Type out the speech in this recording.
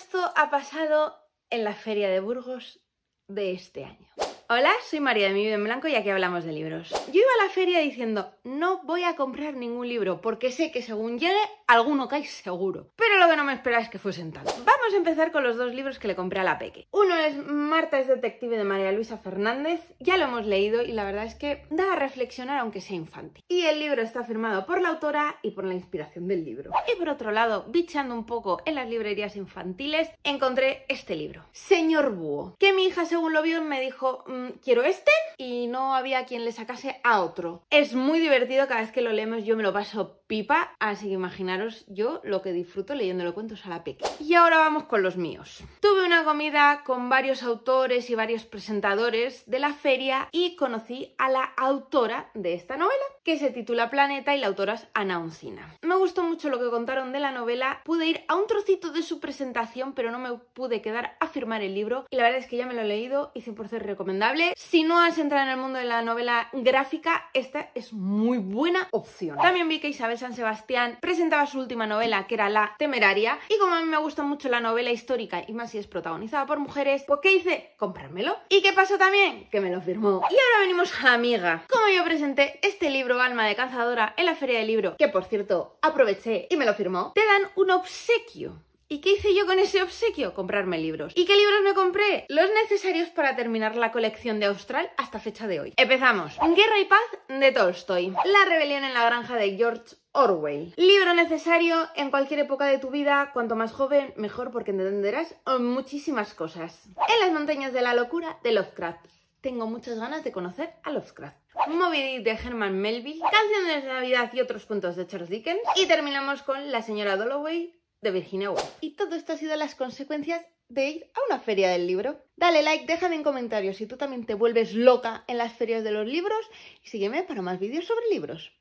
esto ha pasado en la Feria de Burgos de este año. Hola, soy María de Mi Vida en Blanco y aquí hablamos de libros. Yo iba a la feria diciendo, no voy a comprar ningún libro porque sé que según llegue, alguno cae seguro. Pero lo que no me esperaba es que fuesen tantos. Vamos a empezar con los dos libros que le compré a la Peque. Uno es Marta es detective de María Luisa Fernández. Ya lo hemos leído y la verdad es que da a reflexionar aunque sea infantil. Y el libro está firmado por la autora y por la inspiración del libro. Y por otro lado, bichando un poco en las librerías infantiles, encontré este libro. Señor Búho, que mi hija según lo vio me dijo quiero este y no había quien le sacase a otro. Es muy divertido, cada vez que lo leemos yo me lo paso pipa, así que imaginaros yo lo que disfruto leyéndolo cuentos a la peque. Y ahora vamos con los míos. Tuve una comida con varios autores y varios presentadores de la feria y conocí a la autora de esta novela, que se titula Planeta y la autora es Ana Uncina. Me gustó mucho lo que contaron de la novela, pude ir a un trocito de su presentación, pero no me pude quedar a firmar el libro y la verdad es que ya me lo he leído y 100% recomendado si no has entrado en el mundo de la novela gráfica, esta es muy buena opción. También vi que Isabel San Sebastián presentaba su última novela, que era La Temeraria, y como a mí me gusta mucho la novela histórica y más si es protagonizada por mujeres, pues ¿qué hice? Comprármelo. ¿Y qué pasó también? Que me lo firmó. Y ahora venimos a Amiga. Como yo presenté este libro, Alma de Cazadora, en la Feria del Libro, que por cierto aproveché y me lo firmó, te dan un obsequio ¿Y qué hice yo con ese obsequio? Comprarme libros. ¿Y qué libros me compré? Los necesarios para terminar la colección de Austral hasta fecha de hoy. Empezamos. Guerra y Paz de Tolstoy. La rebelión en la granja de George Orwell. Libro necesario en cualquier época de tu vida, cuanto más joven, mejor porque entenderás muchísimas cosas. En las montañas de la locura de Lovecraft. Tengo muchas ganas de conocer a Lovecraft. Moby Dick de Herman Melville, Canciones de Navidad y otros puntos de Charles Dickens. Y terminamos con La señora Dalloway de Virginia Woolf. Y todo esto ha sido las consecuencias de ir a una feria del libro. Dale like, déjame en comentarios si tú también te vuelves loca en las ferias de los libros y sígueme para más vídeos sobre libros.